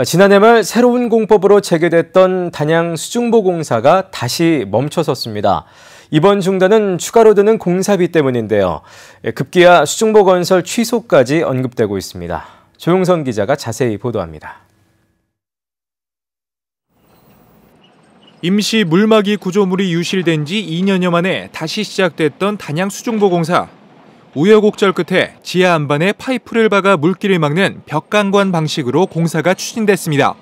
아, 지난해 말 새로운 공법으로 재개됐던 단양 수중보 공사가 다시 멈춰섰습니다. 이번 중단은 추가로 드는 공사비 때문인데요. 예, 급기야 수중보 건설 취소까지 언급되고 있습니다. 조용선 기자가 자세히 보도합니다. 임시 물막이 구조물이 유실된 지 2년여 만에 다시 시작됐던 단양 수중보 공사. 우여곡절 끝에 지하 안반에 파이프를 박아 물길을 막는 벽강관 방식으로 공사가 추진됐습니다.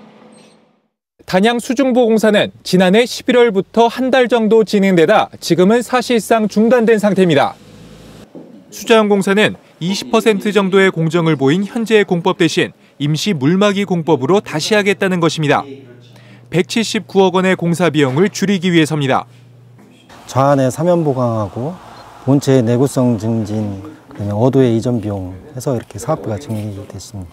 단양 수중보 공사는 지난해 11월부터 한 달 정도 진행되다 지금은 사실상 중단된 상태입니다. 수자원 공사는 20% 정도의 공정을 보인 현재의 공법 대신 임시 물막이 공법으로 다시 하겠다는 것입니다. 179억 원의 공사 비용을 줄이기 위해서입니다. 좌안에 사면 보강하고 본체의 내구성 증진, 어도의 이전 비용 해서 이렇게 사업비가 증액이 됐습니다.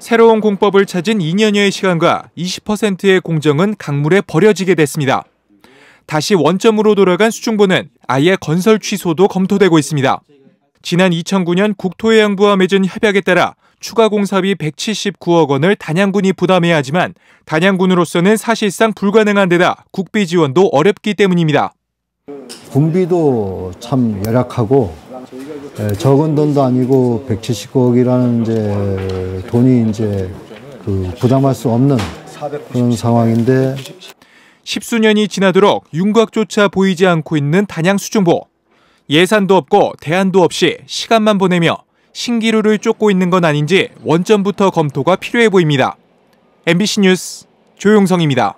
새로운 공법을 찾은 2년여의 시간과 20%의 공정은 강물에 버려지게 됐습니다. 다시 원점으로 돌아간 수중보는 아예 건설 취소도 검토되고 있습니다. 지난 2009년 국토해양부와 맺은 협약에 따라 추가 공사비 179억 원을 단양군이 부담해야 하지만 단양군으로서는 사실상 불가능한 데다 국비 지원도 어렵기 때문입니다. 군비도 참 열악하고 예, 적은 돈도 아니고 170억이라는 이제 돈이 이제 그 부담할 수 없는 그런 상황인데 십수년이 지나도록 윤곽조차 보이지 않고 있는 단양 수중보 예산도 없고 대안도 없이 시간만 보내며 신기루를 쫓고 있는 건 아닌지 원점부터 검토가 필요해 보입니다. MBC 뉴스 조용성입니다.